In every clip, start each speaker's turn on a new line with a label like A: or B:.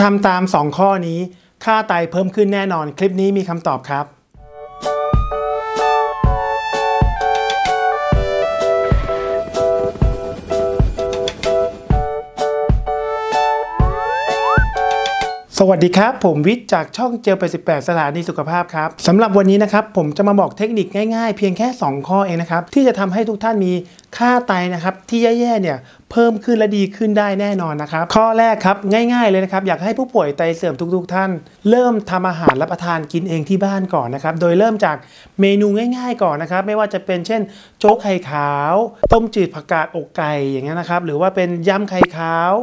A: ทำตาม 2 ข้อนี้ค่าไตเพิ่มขึ้นแน่นอนคลิปนี้มีคำตอบครับสวัสดีครับ ผมวิทย์จากช่องเจล88สถานีสุขภาพครับสำหรับวันนี้นะครับผมจะมาบอกเทคนิคง่ายๆ เพียงแค่ 2 ข้อเองนะครับที่จะทำให้ทุกท่านมีค่าไตนะครับที่แย่ๆเนี่ยเพิ่มขึ้นและดีขึ้นได้แน่นอนนะครับข้อแรกครับง่ายๆเลยนะครับอยากให้ผู้ป่วยไตเสื่อมทุกๆท่าน เริ่มทำอาหารรับประทานกินเองที่บ้านก่อนนะครับโดยเริ่มจากเมนูง่าย ๆก่อนนะครับไม่ว่าจะเป็นเช่น โจ๊กไข่ขาว ต้มจืดผักกาดอกไก่อย่างเงี้ยนะครับหรือว่าเป็นยำไข่ขาว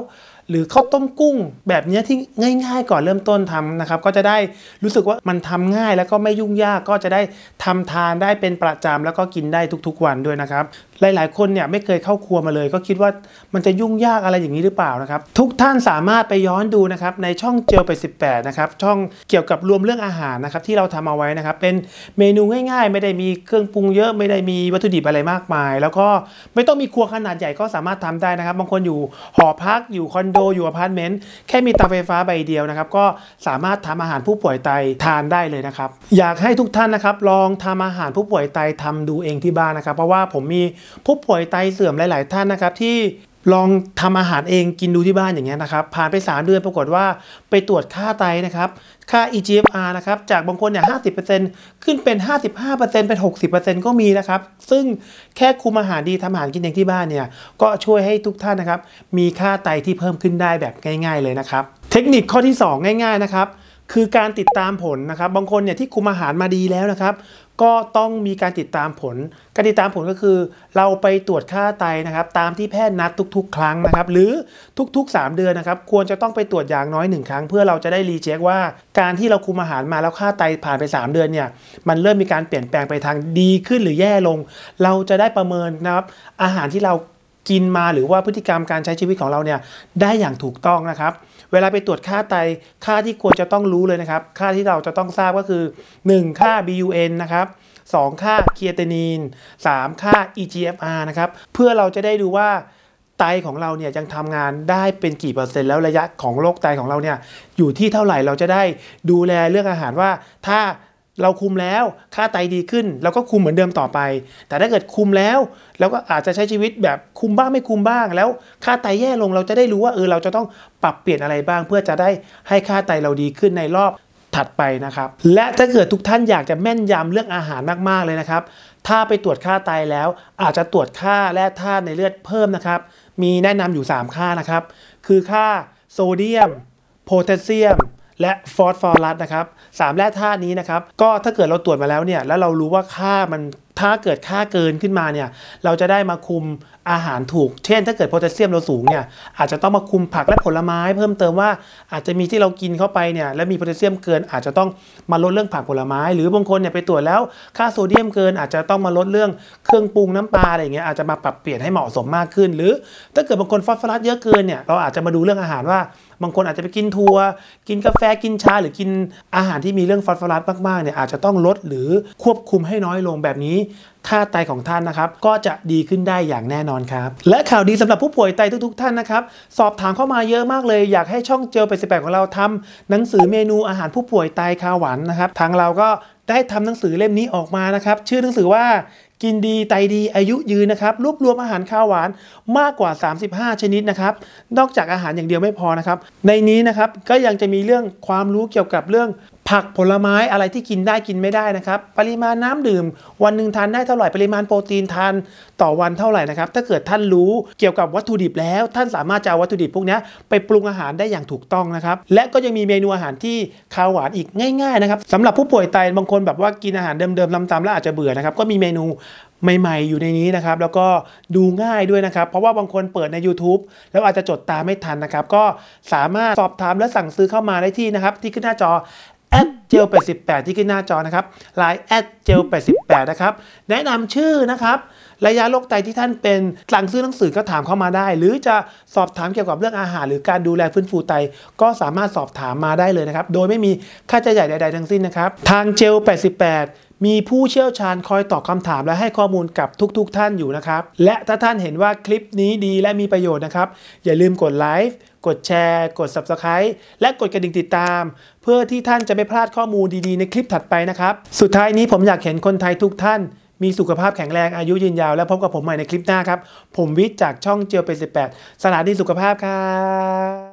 A: หรือข้าวต้มกุ้งแบบนี้ที่ง่าย ๆ ก่อนเริ่มต้นทำนะครับ ก็จะได้รู้สึกว่ามันทำง่ายแล้วก็ไม่ยุ่งยากก็จะได้ทำทานได้เป็นประจำแล้วก็กินได้ทุกๆ วันด้วยนะครับหลายๆคนเนี่ยไม่เคยเข้าครัวมาเลย ก็คิดว่ามันจะยุ่งยากอะไรอย่างนี้หรือเปล่านะครับ ทุกท่านสามารถไปย้อนดูนะครับในช่องเจลไป18นะครับ ช่องเกี่ยวกับรวมเรื่องอาหารนะครับที่เราทำเอาไว้นะครับเป็นเมนูง่ายๆ ไม่ได้มีเครื่องปรุงเยอะ ไม่ได้มีวัตถุดิบอะไรมากมาย แล้วก็ไม่ต้องมีครัวขนาดใหญ่ก็สามารถทำได้นะครับ บางคนอยู่หอพักอยู่คอนโดดอยู่อพาร์ตเมนต์แค่มีเตาไฟฟ้าใบเดียวนะครับก็สามารถทำอาหารผู้ป่วยไตทานได้เลยนะครับอยากให้ทุกท่านนะครับลองทำอาหารผู้ป่วยไตทำดูเองที่บ้านนะครับ เพราะว่าผมมีผู้ป่วยไตเสื่อมหลาย ๆ ท่านนะครับที่ลองทำอาหารเองกินดูที่บ้านอย่างเงี้ยนะครับ ผ่านไป3เดือนปรากฏว่า ไปตรวจค่าไตนะครับค่า EGFR นะครับ จากบางคนเนี่ยห้ขึ้นเป็น 55%เป็น 60%ก็มีนะครับซึ่งแค่คุมอาหารดีทำอาหารกินเองที่บ้านเนี่ยก็ช่วยให้ทุกท่านนะครับมีค่าไตที่เพิ่มขึ้นได้แบบง่าย ๆเลยนะครับเทคนิคข้อที่ 2 ง่ายๆนะครับคือการติดตามผลนะครับบางคนเนี่ยที่คุมอาหารมาดีแล้วนะครับก็ต้องมีการติดตามผล การติดตามผลก็คือ เราไปตรวจค่าไตนะครับ ตามที่แพทย์นัดทุกๆ ครั้งนะครับหรือทุก ๆ 3 เดือนนะครับควรจะต้องไปตรวจอย่างน้อย 1 ครั้ง เพื่อเราจะได้รีเช็คว่าการที่เราคุมอาหารมาแล้วค่าไตผ่านไป 3 เดือนเนี่ยมันเริ่มมีการเปลี่ยนแปลงไปทางดีขึ้นหรือแย่ลง เราจะได้ประเมินนะครับอาหารที่เรากินมาหรือว่าพฤติกรรมการใช้ชีวิตของเราเนี่ยได้อย่างถูกต้องนะครับเวลาไปตรวจค่าไตค่าที่ควรจะต้องรู้เลยนะครับค่าที่เราจะต้องทราบก็คือ 1 ค่า BUN นะครับ2ค่าเคียเตนีน3 ค่า EGFR นะครับเพื่อเราจะได้ดูว่าไตของเราเนี่ยยังทำงานได้เป็นกี่เปอร์เซ็นต์แล้วระยะของโรคไตของเราเนี่ยอยู่ที่เท่าไหร่เราจะได้ดูแลเรื่องอาหารว่าถ้าเราคุมแล้วค่าไตดีขึ้นเราก็คุมเหมือนเดิมต่อไป แต่ถ้าเกิดคุมแล้วเราก็อาจจะใช้ชีวิตแบบคุมบ้างไม่คุมบ้างแล้วค่าไตแย่ลงเราจะได้รู้ว่าเออเราจะต้องปรับเปลี่ยนอะไรบ้าง เพื่อจะได้ให้ค่าไตเราดีขึ้นในรอบ ถัดไปนะครับ และถ้าเกิดทุกท่านอยากจะแม่นยำเรื่องอาหารมากๆเลยนะครับ ถ้าไปตรวจค่าไตแล้ว อาจจะตรวจค่าแร่ธาตุในเลือดเพิ่มนะครับ มีแนะนำอยู่ 3 ค่านะครับ คือค่าโซเดียมโพแทสเซียมและ ฟอสฟอรัส นะครับสามแร่ธาตุนี้นะครับ ก็ถ้าเกิดเราตรวจมาแล้วเนี่ย แล้วเรารู้ว่าค่ามันถ้าเกิดค่าเกินขึ้นมาเนี่ยเราจะได้มาคุมอาหารถูก เช่นถ้าเกิดโพแทสเซียมเราสูงเนี่ยอาจจะต้องมาคุมผักและผลไม้ เพิ่มเติมว่าอาจจะมีที่เรากินเข้าไปเนี่ยและมีโพแทสเซียมเกิน อาจจะต้องมาลดเรื่องผักผลไม้ หรือบางคนเนี่ยไปตรวจแล้วค่าโซเดียมเกิน อาจจะต้องมาลดเรื่องเครื่องปรุงน้ำปลาอะไรเงี้ยอาจจะมาปรับเปลี่ยนให้เหมาะสมมากขึ้น หรือ ถ้าเกิดบางคนฟอสฟอรัสเยอะเกินเนี่ยเราอาจจะมาดูเรื่องอาหารว่า บางคนอาจจะไปกินทัวกินกาแฟกินชาหรือกินอาหารที่มีเรื่องฟอสฟอรัสมาก ๆ เนี่ยอาจจะต้องลดหรือควบคุมให้น้อยลงแบบนี้้าตาไตของท่านนะครับก็จะดีขึ้นได้อย่างแน่นอนครับ และข่าวดีสำหรับผู้ป่วยไตทุก ๆ ท่านนะครับสอบถามเข้ามาเยอะมากเลย อยากให้ช่องเจลไปสิบแปของเรา ทำ หนังสือเมนูอาหารผู้ป่วยไตคาหวานนะครับทางเราก็ได้ทำหนังสือเล่มนี้ออกมานะครับชื่อหนังสือว่า กินดีไตดีอายุยืนนะครับรวบรวมอาหารข้าวหวานมากกว่า 35 ชนิดนะครับนอกจากอาหารอย่างเดียวไม่พอนะครับ ในนี้นะครับก็ยังจะมีเรื่องความรู้เกี่ยวกับเรื่องผักผลไม้อะไรที่กินได้กินไม่ได้นะครับ ปริมาณน้ำดื่ม วันหนึ่งทานได้เท่าไหร่ปริมาณโปรตีนทานต่อวันเท่าไหร่นะครับ ถ้าเกิดท่านรู้เกี่ยวกับวัตถุดิบแล้วท่านสามารถจะเอาวัตถุดิบพวกนี้ไปปรุงอาหารได้อย่างถูกต้องนะครับและก็ยังมีเมนูอาหารที่คาวหวานอีกง่ายๆนะครับสำหรับผู้ป่วยไตบางคนแบบว่ากินอาหารเดิมๆลำตำแล้วอาจจะเบื่อนะครับ ก็มีเมนูใหม่ๆ อยู่ในนี้นะครับ แล้วก็ดูง่ายด้วยนะครับ เพราะว่าบางคนเปิดใน YouTube แล้วอาจจะจดตามไม่ทันนะครับ ก็สามารถสอบถามและสั่งซื้อเข้ามาได้ที่นะครับที่ขึ้นหน้าจอเจล 88 ที่ขึ้นหน้าจอนะครับไล n ์แอดเจล88นะครับ แนะนำชื่อนะครับ ระยะโรคไตที่ท่านเป็นสั่งซื้อหนังสือก็ถามเข้ามาได้ หรือจะสอบถามเกี่ยวกับเรื่องอาหาร หรือการดูแลฟื้นฟูไตก็สามารถสอบถามมาได้เลยนะครับ โดยไม่มีค่าใช้จ่ายใดๆทั้งสิ้นนะครับทางเจล 88 มีผู้เชี่ยวชาญคอยตอบคำถามและให้ข้อมูลกับทุกๆทท่านอยู่นะครับและถ้าท่านเห็นว่าคลิปนี้ดีและมีประโยชน์นะครับอย่าลืมกดไลค์กดแชร์กด Subscribe และกดกระดิ่งติดตาม เพื่อที่ท่านจะไม่พลาดข้อมูลดี ๆในคลิปถัดไปนะครับ สุดท้ายนี้ผมอยากเห็นคนไทยทุกท่าน มีสุขภาพแข็งแรงอายุยืนยาว และพบกับผมใหม่ในคลิปหน้าครับ ผมวิทย์จากช่องเจียวเป็น18สถานีสุขภาพครับ